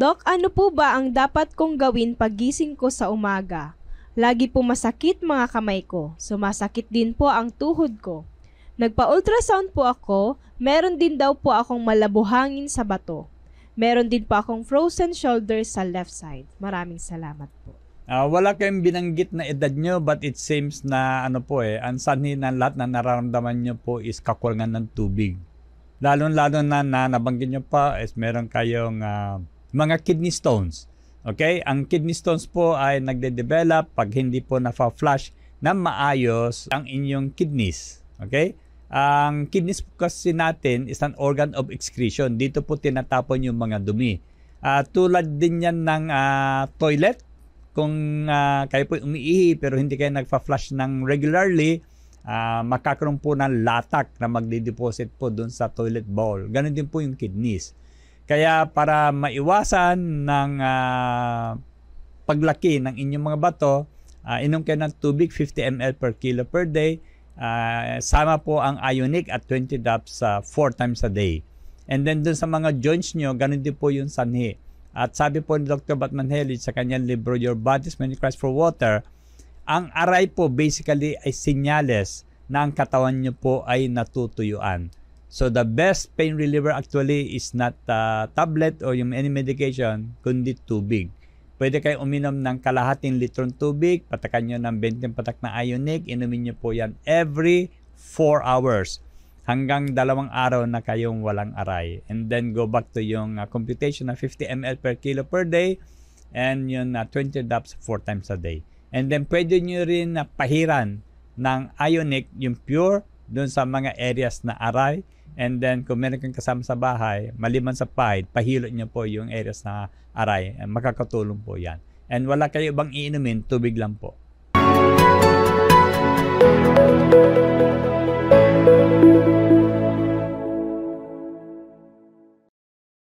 Dok, ano po ba ang dapat kong gawin pagising ko sa umaga? Lagi po masakit mga kamay ko. Sumasakit din po ang tuhod ko. Nagpa-ultrasound po ako, meron din daw po akong malabuhangin sa bato. Meron din po akong frozen shoulder sa left side. Maraming salamat po. Uh, wala kayong binanggit na edad nyo but it seems na ano po eh, ang sanhi na lahat na nararamdaman nyo po is kakulangan ng tubig. Lalo-lalo na, na nabanggit nyo pa is meron kayong uh, mga kidney stones. Okay? Ang kidney stones po ay nagde-develop pag hindi po nafa-flush na maayos ang inyong kidneys. Okay? Ang kidneys kasi natin is an organ of excretion. Dito po tinatapon yung mga dumi. Uh, tulad din yan ng uh, toilet. Kung uh, kayo po umiihi pero hindi kayo nagfa-flush ng regularly, uh, makakaroon po ng latak na magde-deposit po doon sa toilet bowl. Ganon din po yung kidneys. Kaya para maiwasan ng uh, paglaki ng inyong mga bato, uh, inom kayo ng tubig 50 ml per kilo per day. Uh, sama po ang ionic at 20 drops uh, 4 times a day. And then dun sa mga joints nyo, ganun din po yung sanhi. At sabi po ni Dr. Batman Helic sa kanyang libro Your Body's Many Christ for Water, ang aray po basically ay sinyales na ang katawan nyo po ay natutuyuan. So the best pain reliever actually is not uh, tablet or yung any medication, kundi tubig. Pwede kayo uminom ng kalahating litrong tubig, patakan nyo ng 20 patak na ionic, inumin nyo po yan every 4 hours hanggang dalawang araw na kayong walang aray. And then go back to yung uh, computation na 50 ml per kilo per day and yun na uh, 20 drops 4 times a day. And then pwede nyo rin na uh, pahiran ng ionic, yung pure, doon sa mga areas na aray And then, kung meron kang kasama sa bahay, maliban sa pahid, pahilo niyo po yung areas na aray. Eh, makakatulong po yan. And wala kayo bang iinumin, tubig lang po. Thank you.